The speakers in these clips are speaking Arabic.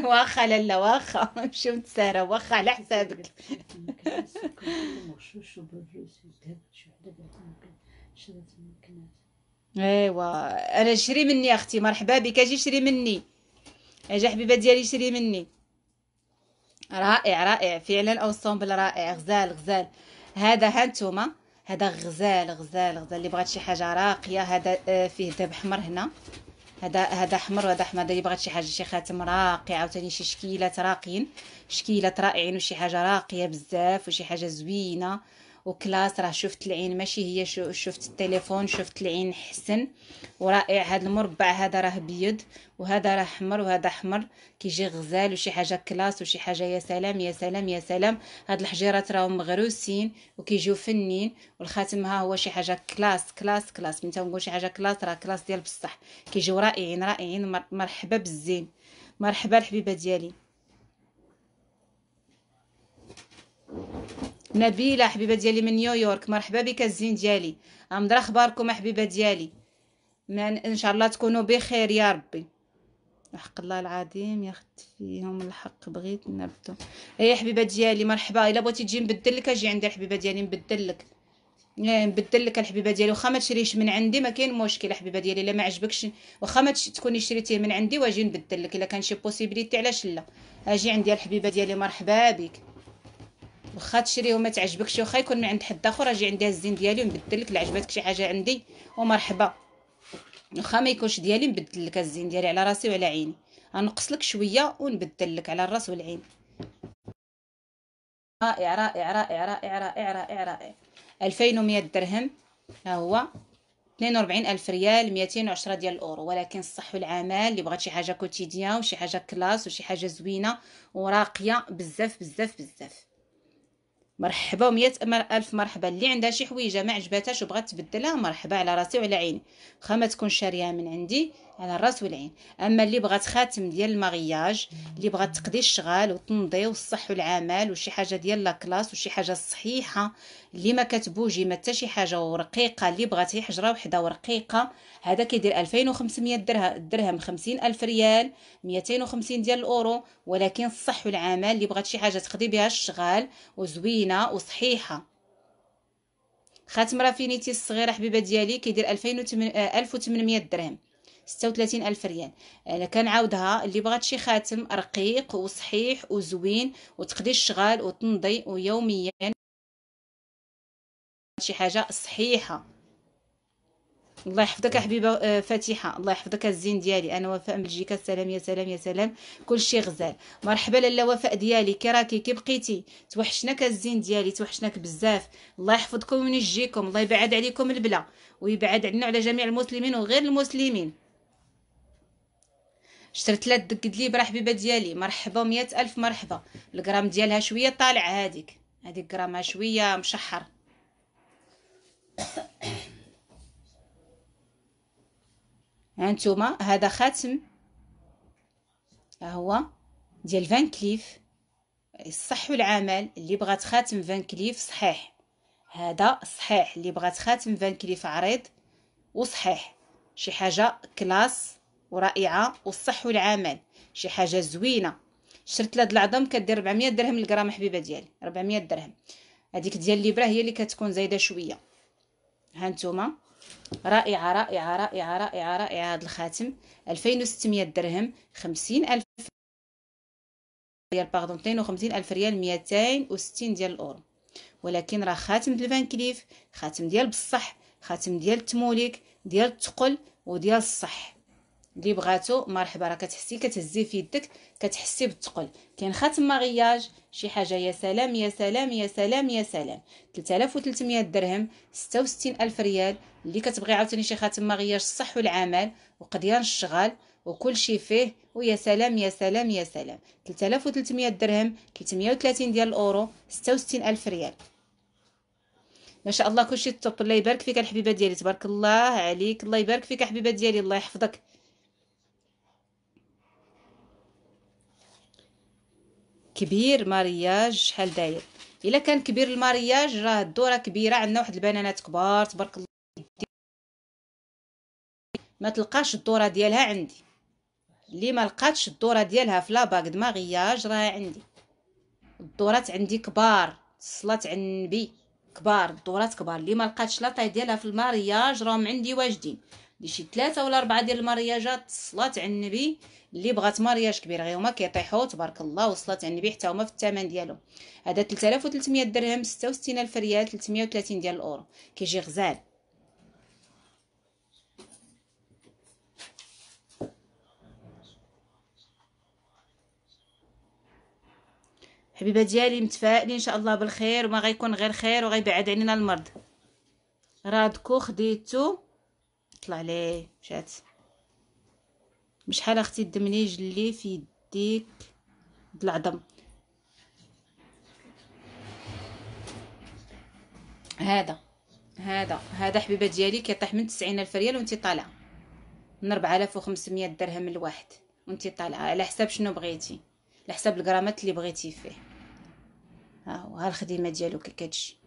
واخا لالا واخا مشيت ساره واخا على حسابك ايوا انا شري مني اختي مرحبا بك اجي شري مني اجي حبيبه ديالي شري مني رائع رائع فعلا اونسومبل رائع غزال غزال هذا هانتوما هذا غزال غزال غزال اللي بغات شي حاجه راقيه هذا فيه ذهب احمر هنا هذا هذا حمر وهذا احمر اللي بغات شي حاجه شي خاتم راقي عاوتاني شي شكيلات راقيين شكيلات رائعين وشي حاجه راقيه بزاف وشي حاجه زوينه وكلاس راه شفت العين ماشي هي شفت التليفون شفت العين حسن ورائع هذا المربع هذا راه بيض وهذا راه حمر وهذا حمر كيجي غزال وشي حاجه كلاس وشي حاجه يا سلام يا سلام يا سلام هاد الحجيرات راهم مغروسين وكيجيو فنين والخاتم ها هو شي حاجه كلاس كلاس كلاس من تنقول شي حاجه كلاس راه كلاس ديال بصح كيجيو رائعين رائعين مرحبا بالزين مرحبا الحبيبه ديالي نبيله حبيبه ديالي من نيويورك مرحبا بك الزين ديالي غندير اخباركم حبيبه ديالي من ان شاء الله تكونوا بخير يا ربي حق الله العظيم ياخد فيهم الحق بغيت نبدو اي حبيبه ديالي مرحبا الا بغيتي تجي نبدل لك اجي عندي الحبيبه ديالي نبدل لك إيه نبدل لك الحبيبه ديالي واخا ما تشريش من عندي ما كاين مشكل حبيبه ديالي الا ما عجبكش واخا ما تكوني شريتيه من عندي واجي نبدل لك الا كان شي بوسيبيليتي علاش لا اجي عندي الحبيبه ديالي مرحبا بك واخا تشريه وما تعجبكش واخا يكون من عند حد اخر اجي عندي الزين ديالي ونبدل لك عجبتك شي حاجه عندي ومرحبا واخا ما يكونش ديالي نبدل لك الزين ديالي على راسي وعلى عيني غنقص لك شويه ونبدل لك على الراس والعين رائع رائع رائع رائع رائع رائع رائع 2100 درهم ها هو وربعين الف ريال 210 ديال الاورو ولكن الصح والعمل اللي بغات شي حاجه كوتيديان وشي حاجه كلاس وشي حاجه زوينه وراقيه بزاف بزاف بزاف مرحبا و ألف مرحبا اللي عندها شي حويجه ما عجباتهاش وبغات تبدلها مرحبا على راسي وعلى عيني واخا ما تكون شاريها من عندي على الراس والعين اما اللي بغات خاتم ديال المغياج اللي بغات تقضي الشغال وتنضي والصح والعمل وشي حاجه ديال لا كلاس وشي حاجه صحيحه اللي ما كتبوجي ما حتى شي حاجه ورقيقه اللي بغات هي حجره وحده ورقيقه هذا كيدير 2500 درهم درهم 50000 ريال 250 ديال الاورو ولكن الصح والعمل اللي بغات شي حاجه تقضي بها الشغال وزوينه وصحيحه خاتم رافينيتي الصغيره حبيبه ديالي كيدير 2800 آه، درهم ستة وثلاثين ألف ريال أنا كنعاودها اللي بغات شي خاتم رقيق وصحيح وزوين وتقضي الشغال وتنضي ويوميا شي حاجة صحيحة الله يحفظك حبيبه آه، فاتحه الله يحفظك الزين ديالي انا وفاء من بلجيكا سلام يا سلام يا سلام كلشي غزال مرحبا لاله وفاء ديالي كي راكي كي بقيتي توحشناك الزين ديالي توحشناك بزاف الله يحفظكم وينجيكم الله يبعد عليكم البلا ويبعد عنا على جميع المسلمين وغير المسلمين شرت لها الدك دليب راه حبيبه ديالي مرحبا مية الف مرحبا الجرام ديالها شويه طالع هذيك هذيك جرامها شويه مشحر هانتوما هذا خاتم ها هو ديال فان كليف الصح والعمل اللي بغات خاتم فان كليف صحيح هذا صحيح اللي بغات خاتم فان كليف عريض وصحيح شي حاجه كلاس ورائعه والصح والعمل شي حاجه زوينه شرت لهاد العظم كدير 400 درهم الغرام حبيبه ديالي 400 درهم هذيك ديال الليبره هي اللي كتكون زايده شويه ها نتوما رائعه رائعه رائعه رائعه رائعه هذا الخاتم 2600 درهم 50000 ريال باردون 52000 ريال 260 ديال الاورو ولكن راه خاتم ديال فان كليف خاتم ديال بصح خاتم ديال التموليك ديال الثقل وديال الصح اللي بغاتو مرحبا راه كتحسي كتهزي في يدك كتحسي بالثقل كاين خاتم مغياج شي حاجه يا سلام يا سلام يا سلام يا سلام 3300 درهم 66000 ريال اللي كتبغي عاوتاني شي خاتم مغياج الصح والعمل وقضيان الشغال وكل شيء فيه ويا سلام يا سلام يا سلام 3300 درهم 330 ديال الاورو 66000 ريال ما شاء الله كلشي الطوب الله يبارك فيك الحبيبه ديالي تبارك الله عليك الله يبارك فيك الحبيبه ديالي الله يحفظك كبير مارياج شحال داير الا كان كبير المارياج راه الدوره كبيره عندنا واحد البنانات كبار تبارك الله ما تلقاش الدوره ديالها عندي اللي ما لقاتش الدوره ديالها في لاباك دماغياج راه عندي الدورات عندي كبار صلاة النبي كبار الدورات كبار اللي ما لقاتش لاطاي ديالها في المارياج راهم عندي واجدين دي شي ثلاثه ولا اربعه ديال المارياجات صلات على النبي اللي بغات مارياج كبير غير هما كيطيحوا تبارك الله وصلات على النبي حتى هما في الثمن ديالهم هذا 3300 درهم 66000 ريال 330 ديال الاورو كيجي غزال حبيبه ديالي متفائلين ان شاء الله بالخير وما غيكون غير خير وغيبعد علينا المرض رادكو خديتو طلع ليه مشات بشحال اختي الدمني جلي في يديك بالعظم هذا هذا هذا حبيبه ديالي كيطيح من الف ريال وانت طالعه من 4500 درهم الواحد وانت طالعه على حساب شنو بغيتي على حساب الغرامات اللي بغيتي فيه ها هو الخدمه ديالو كتجي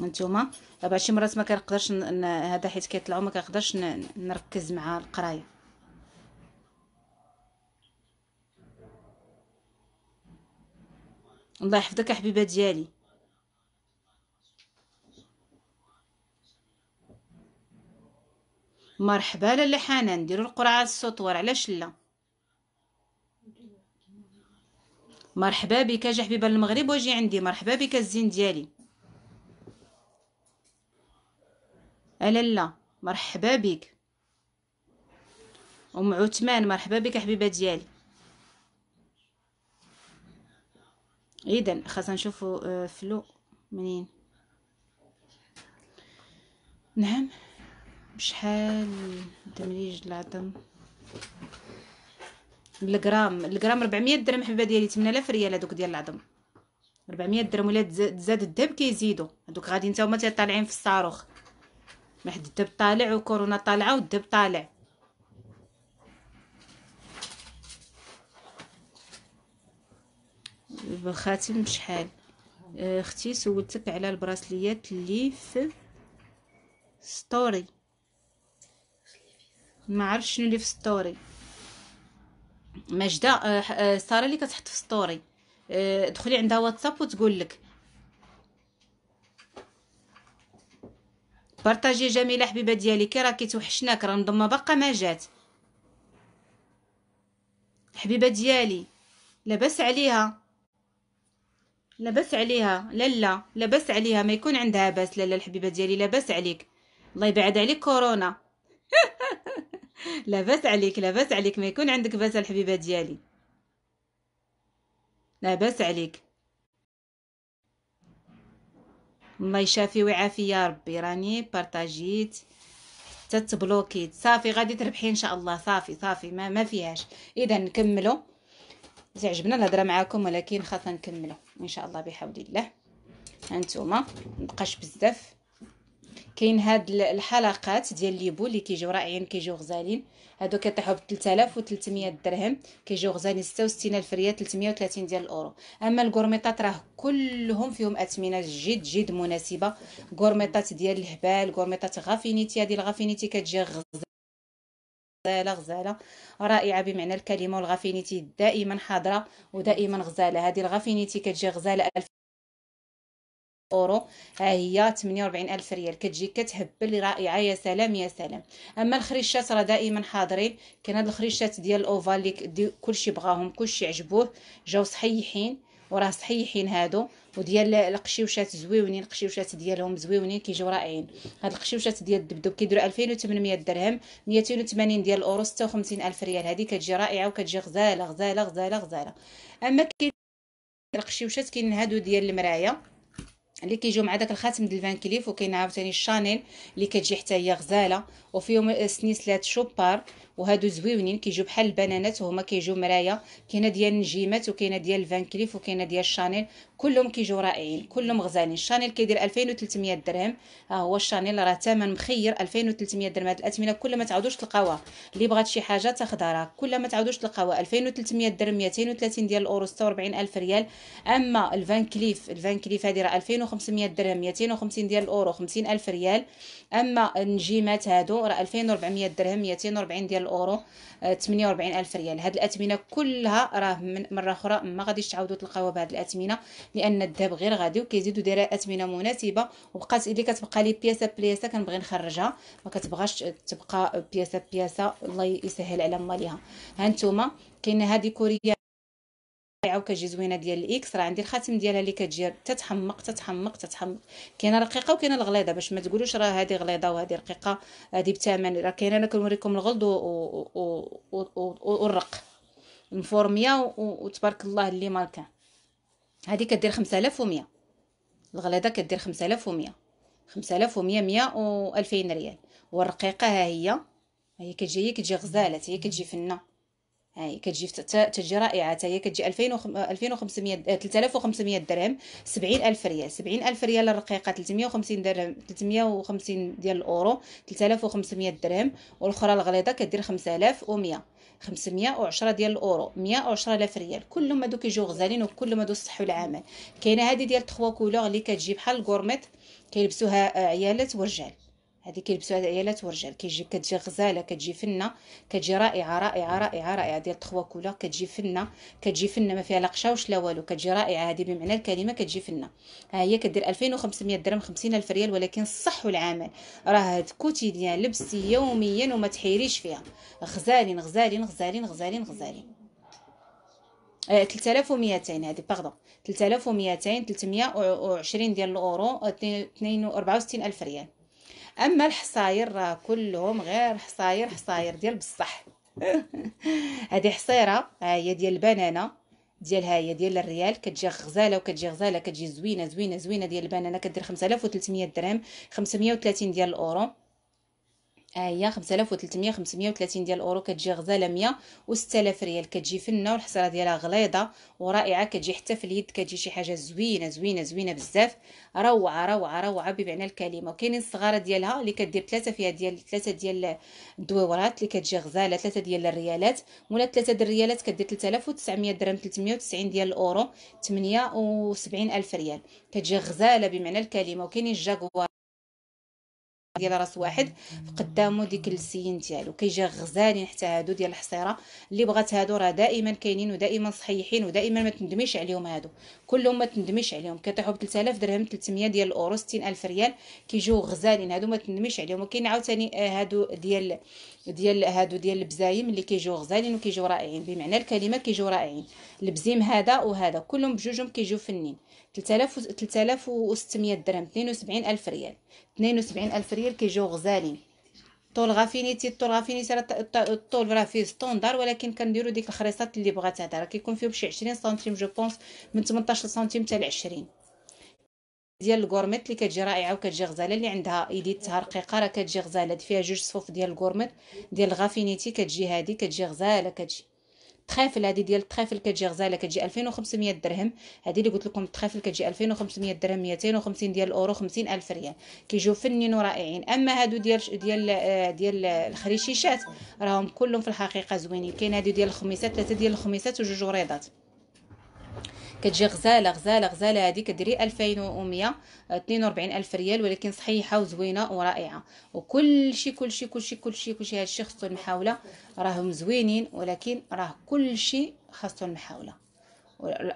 نتوما بعض شي مرات ما كنقدرش هذا حيت كيطلعوا ما كنقدرش نركز مع القرايه الله يحفظك حبيبه ديالي مرحبا لاله حنان ديروا القرعه السطور علاش لا مرحبا بك جا حبيبه المغرب واجي عندي مرحبا بك الزين ديالي ألالا مرحبا بك أم عثمان مرحبا بك حبيبة ديالي إذا خاصنا نشوفو آه، فلو منين نعم بشحال تمريج العظم الجرام الجرام 400 درهم حبيبه ديالي 8000 ريال هذوك ديال العظم 400 درهم ولا تزاد الذهب كيزيدوا هذوك غادي نتا هما طالعين في الصاروخ واحد الدب طالع وكورونا طالعه والدب طالع بخاتم شحال آه، اختي سولتك على البراسليات اللي في ستوري ما عرفت شنو اللي في ستوري ماجده آه، آه، ساره اللي كتحط في ستوري دخلي عندها واتساب وتقول لك بارطاجي جميله حبيبه ديالي كي راكي توحشناك راه نضمه باقا ما جات حبيبه ديالي لاباس عليها لاباس عليها لالا لاباس عليها ما يكون عندها باس لالا الحبيبه ديالي لاباس عليك الله يبعد عليك كورونا لاباس عليك لاباس عليك ما يكون عندك باس الحبيبه ديالي لاباس عليك الله يشافي ويعافي يا ربي راني بارطاجيت حتى تبلوكيت صافي غادي تربحي ان شاء الله صافي صافي ما, ما فيهاش اذا نكملوا عجبنا الهضره معاكم ولكن خاصنا نكملوا ان شاء الله بحول الله هانتوما مابقاش بزاف كاين هاد الحلقات ديال ليبو اللي كيجيو رائعين كيجيو غزالين هادو كيطيحو ب 3300 درهم كيجيو غزالين الف ريال 330 ديال الاورو اما الكورميطات راه كلهم فيهم اثمنه جد جد مناسبه كورميطات ديال الهبال كورميطات غافينيتي هادي الغافينيتي كتجي غزاله غزاله رائعه بمعنى الكلمه والغافينيتي دائما حاضره ودائما غزاله هذه الغافينيتي كتجي غزاله اورو ها هي 48000 الف ريال كتجي كتهبل رائعه يا سلام يا سلام اما الخريشات راه دائما حاضرين كاين هاد الخريشات ديال الاوفال اللي كلشي بغاهم كلشي عجبوه جاو صحيحين وراه صحيحين هادو وديال القشيوشات زويونين القشيوشات ديالهم زويونين كيجيو رائعين هاد القشيوشات ديال الدبدوب كيديروا 2800 درهم 280 ديال الاورو 56 الف ريال هادي كتجي رائعه وكتجي غزاله غزاله غزاله غزاله اما كاين القشيوشات كاين هادو ديال المرايه اللي كيجيو مع داك الخاتم ديال فان كليف وكاين عاوتاني الشانيل اللي كتجي حتى هي غزاله وفيهم سنيسلات شوبار وهادو زويونين كيجيو بحال البنانات وهما كيجيو مرايا كاينه ديال نجيمات وكاينه ديال فان كليف وكاينه ديال شانيل كلهم كيجيو رائعين كلهم غزالين شانيل كيدير 2300 درهم ها هو الشانيل راه ثمن مخير 2300 درهم هاد الاثمنه كل ما تعاودوش تلقاوها اللي بغات شي حاجه تاخذها راه كل ما تعاودوش تلقاوها 2300 درهم 230 ديال الاورو 46000 ريال اما الفان كليف الفان كليف هذه راه 2500 درهم 250 ديال الاورو 50000 ريال اما النجيمات هادو راه 2400 درهم 240 ديال الاورو 48 آه، الف ريال هاد الاثمنه كلها راه من مره اخرى ما غاديش تعاودوا تلقاوها بهاد الاثمنه لان الذهب غير غادي وكيزيدوا دايره اثمنه مناسبه وبقات اللي كتبقى لي بياسه بياسه كنبغي نخرجها ما كتبغاش تبقى بياسه بياسه الله يسهل على ماليها ها نتوما كاين هذه كوريا او كتجي زوينه ديال الاكس راه عندي الخاتم ديالها اللي كتجي تتحمق تتحمق تتحمق كاينه رقيقه وكاينه الغليظه باش ما تقولوش راه هذه غليظه وهذه رقيقه هذه بثمن راه كاينه انا كنوريكم الغلد و والرق مفورميه وتبارك الله اللي ماركه هذه كدير 5100 الغليظه كدير 5100 5100 100 و 2000 ريال والرقيقه ها هي هي كتجي هي كتجي غزاله هي كتجي فنه هاي كتجي تجي رائعه حتى هي كتجي 2500 3500 درهم 70000 ريال 70000 ريال الرقيقه 350 درهم 350 ديال الاورو 3500 درهم والاخرى الغليظه كدير 5100 510 ديال الاورو 110000 ريال كلهم هادو كيجيو غزالين وكلهم هادو صحوا العمل كاينه هذه ديال 3 كولور اللي كتجي بحال الكورميت كيلبسوها آه، عيالات ورجال هذه كيلبسوها العيالات والرجال كيجي كتجي غزاله كتجي فنه كتجي رائعه رائعه رائعه رائعه ديال تخوا كولا كتجي فنه كتجي فنه ما فيها لا قشاوش لا والو كتجي رائعه هذه بمعنى الكلمه كتجي فنه ها هي كدير 2500 درهم 50000 ريال ولكن الصح والعمل راه هاد كوتيديان لبسي يوميا وما تحيريش فيها غزالين غزالين غزالين غزالين غزالين 3200 آه، هذه باردون 3200 320 ديال الاورو 62000 ريال اما الحصاير راه كلهم غير حصاير حصاير ديال بصح هذه حصيره ها هي ديال البنانه ديالها هي ديال الريال كتجي غزاله وكتجي غزاله كتجي زوينه زوينه زوينه ديال البنانه كدير 5300 درهم 530 ديال الاورو ها هي 5300 530 ديال الاورو كتجي غزاله 100 و6000 ريال كتجي فنه والحصره ديالها غليظه ورائعه كتجي حتى في اليد كتجي شي حاجه زوينه زوينه زوينه بزاف روعه روعه روعه بمعنى الكلمه وكاينين الصغاره ديالها اللي كدير ثلاثه فيها ديال ثلاثه ديال الدويورات اللي كتجي غزاله ثلاثه ديال الريالات مولا ثلاثه ديال الريالات كدير 3900 درهم 390 ديال الاورو 78000 ريال كتجي غزاله بمعنى الكلمه وكاينين الجاكوار ديال راس واحد قدامه ديك السين ديالو كيجي غزالين حتى هادو ديال الحصيره اللي بغات هادو راه دائما كاينين ودائما صحيحين ودائما ما تندميش عليهم هادو كلهم ما تندميش عليهم كيطيحوا ب 3000 درهم 300 ديال الاورو 60000 ريال كيجيو غزالين هادو ما تندميش عليهم وكاين عاوتاني آه، هادو ديال ديال هادو ديال البزايم اللي كيجيو غزالين وكيجيو رائعين بمعنى الكلمه كيجيو رائعين البزيم هذا وهذا كلهم بجوجهم كيجيو فنين 3000 3600 درهم 72000 ريال 72000 ريال كيجيو غزالين طول غافينيتي طول غافينيتي الطول راه فيه ستوندار ولكن كنديرو ديك الخريصات اللي بغات هذا راه كيكون فيهم شي 20 سنتيم جو بونس من 18 سنتيم حتى ل 20 ديال الكورميط اللي كتجي رائعه وكتجي غزاله اللي عندها ايديتها رقيقه راه كتجي غزاله فيها جوج صفوف ديال الكورميط ديال الغافينيتي كتجي هذه كتجي غزاله كتجي تخافل هذه ديال التخافل كتجي غزاله كتجي 2500 درهم هذه اللي قلت لكم الطخيفل كتجي 2500 درهم 250 ديال الاورو 50000 ريال كيجيو فنين ورائعين اما هادو ديال ديال آه، ديال الخريشيشات راهم كلهم في الحقيقه زوينين كاين هادو ديال الخميسات ثلاثه ديال الخميسات وجوج وريضات كتجي غزاله غزاله غزاله هذه كديري 2142 الف ريال ولكن صحيحه وزوينه ورائعه وكلشي كلشي كلشي كلشي كلشي هادشي خصو المحاوله راهم زوينين ولكن راه كلشي خاصو المحاوله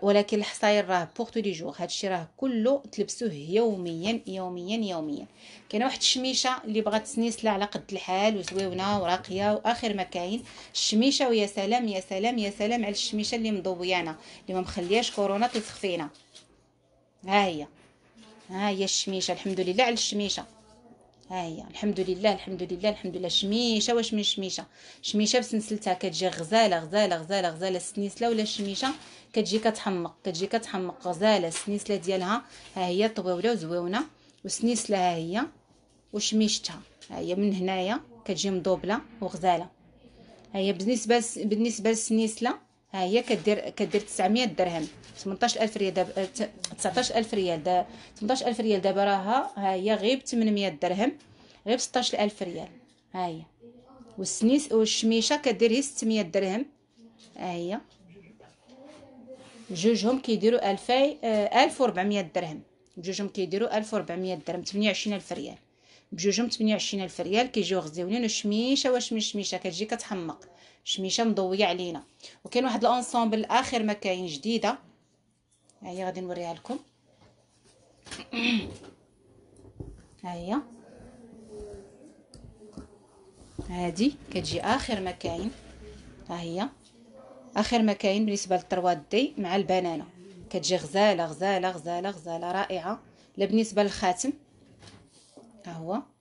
ولكن الحصاير راه بوغ تو لي جوغ هادشي راه كله تلبسوه يوميا يوميا يوميا كاينه واحد الشميشه اللي بغات سنيسله على قد الحال وزويونه وراقيه واخر ما كاين الشميشه ويا سلام يا سلام يا سلام على الشميشه اللي مضويانه اللي ما مخلياش كورونا تسخفينا ها هي ها هي الشميشه الحمد لله على الشميشه ها هي الحمد لله الحمد لله الحمد لله شميشه واش من شميشه شميشه بسنسلتها كتجي غزاله غزاله غزاله غزاله السنيسله ولا الشميشه كتجي كتحمق كتجي كتحمق غزاله السنيسله ديالها ها هي طويله وزويونه والسنيسله ها هي وشميشتها ها هي من هنايا كتجي مضوبله وغزاله ها هي بالنسبه بالنسبه للسنيسله ها هي كدير كدير 900 درهم 18000 ريال دابا 19000 ريال دابا 18000 ريال دابا راها ها هي غير ب 800 درهم غير ب 16000 ريال ها هي والسنيس والشميشه كدير هي 600 درهم ها هي جوجهم كيديروا 2000 1400 درهم بجوجهم كيديروا 1400 درهم 28000 ريال بجوجهم 28000 ريال كيجيو غزيونين وشميشه واش من الشميشه كتجي كتحمق شميشه مضويه علينا وكاين واحد الانسومبل اخر ما كاين جديده ها هي غادي نوريها لكم ها هي هادي كتجي اخر ما كاين ها هي اخر ما كاين بالنسبه للطروات دي مع البنانه كتجي غزاله غزاله غزاله غزاله رائعه لا بالنسبه للخاتم ها هو